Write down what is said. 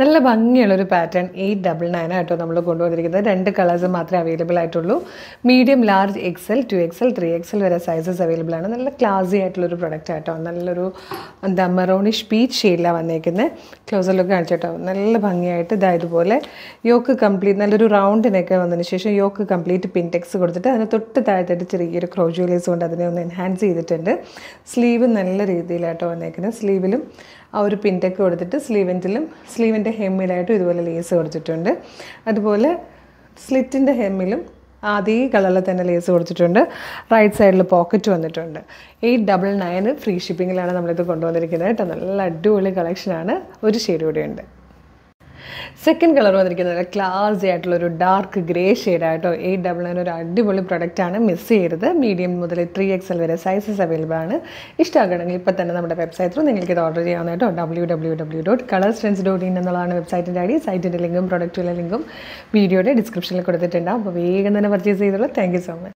നല്ല ഭംഗിയുള്ളൊരു pattern eight double nine ആയിട്ടോ നമ്മൾ കൊണ്ടുവന്നിരിക്കുന്നത് രണ്ട് കളേഴ്സ് മാത്രമേ അവൈലബിൾ ആയിട്ടുള്ളൂ medium large XL two XL three XL വരെ സൈസസ് അവൈലബിൾ ആണ് നല്ല ക്ലാസി ആയിട്ടുള്ളൊരു പ്രൊഡക്റ്റ് ആയിട്ടോ നല്ലൊരു എന്താ മെറോണിഷ് പീച്ച് ഷെയ്ഡിലാണ് വന്നേക്കുന്നത് ക്ലോസർ ലുക്ക് കാണിച്ചിട്ടോ നല്ല ഭംഗിയായിട്ട് ഇതാ ഇതുപോലെ യോക്ക് കംപ്ലീറ്റ് നല്ലൊരു റൗണ്ടിനൊക്കെ വന്നതിന് ശേഷം യോക്ക് കംപ്ലീറ്റ് പിൻടെക്സ് കൊടുത്തിട്ട് അതിന് തൊട്ട് താഴത്തായിട്ട് ചെറിയൊരു ക്രോജുവലേസ് കൊണ്ട് അതിനെ ഒന്ന് എൻഹാൻസ് ചെയ്തിട്ടുണ്ട് സ്ലീവ് നല്ല രീതിയിലായിട്ടോ വന്നേക്കുന്നത് സ്ലീവിലും ആ ഒരു പിൻടെക്ക് കൊടുത്തിട്ട് സ്ലീവെൻറ്റിലും സ്ലീവ് സ്ലീവിൻ്റെ ഹെമ്മിലായിട്ടും ഇതുപോലെ ലേസ് കൊടുത്തിട്ടുണ്ട് അതുപോലെ സ്ലിറ്റിൻ്റെ ഹെമ്മിലും അതേ കളറിൽ തന്നെ ലേസ് കൊടുത്തിട്ടുണ്ട് റൈറ്റ് സൈഡിൽ പോക്കറ്റ് വന്നിട്ടുണ്ട് എയ്റ്റ് ഡബിൾ നയൻ ഫ്രീ ഷിപ്പിങ്ങിലാണ് നമ്മളിത് കൊണ്ടുവന്നിരിക്കുന്നത് കേട്ടോ നല്ല അടിപൊളി കളക്ഷനാണ് ഒരു ഷെയ്ഡ് കൂടെയുണ്ട് സെക്കൻഡ് കളർ വന്നിരിക്കുന്നത് ക്ലാസി ആയിട്ടുള്ള ഒരു ഡാർക്ക് ഗ്രേ ഷെയ്ഡായിട്ടോ എയ്റ്റ് ഡബിൾ നയൻ ഒരു അടിപൊളി പ്രൊഡക്റ്റാണ് മിസ് ചെയ്യരുത് മീഡിയം മുതൽ ത്രീ എക്സൽ വരെ സൈസസ് അവൈലബിൾ ആണ് ഇഷ്ടമാകണമെങ്കിൽ ഇപ്പോൾ തന്നെ നമ്മുടെ വെബ്സൈറ്റ് ത്രൂ നിങ്ങൾക്ക് ഇത് ഓർഡർ കേട്ടോ W W W dot colour സ്ട്രെൻസ് ഡോട്ട് ഇൻ എന്നുള്ളതാണ് വെബ്സൈറ്റിൻ്റെ ഐ ഡി സൈറ്റിൻ്റെ ലിങ്കും പ്രൊഡക്റ്റിലെ ലിങ്കും വീഡിയോയുടെ ഡിസ്ക്രിപ്ഷനിൽ കൊടുത്തിട്ടുണ്ടാകും അപ്പോൾ വേഗം തന്നെ പർച്ചേസ് ചെയ്തോളൂ താങ്ക് സോ മച്ച്